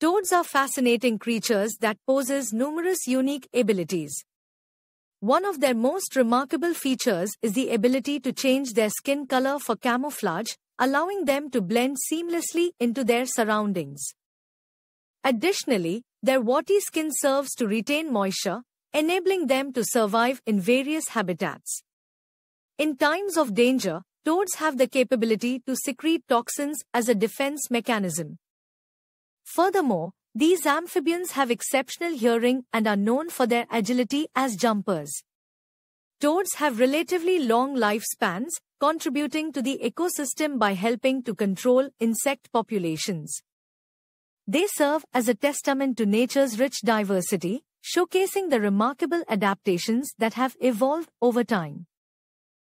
Toads are fascinating creatures that possess numerous unique abilities. One of their most remarkable features is the ability to change their skin color for camouflage, allowing them to blend seamlessly into their surroundings. Additionally, their warty skin serves to retain moisture, enabling them to survive in various habitats. In times of danger, toads have the capability to secrete toxins as a defense mechanism. Furthermore, these amphibians have exceptional hearing and are known for their agility as jumpers. Toads have relatively long lifespans, contributing to the ecosystem by helping to control insect populations. They serve as a testament to nature's rich diversity, showcasing the remarkable adaptations that have evolved over time.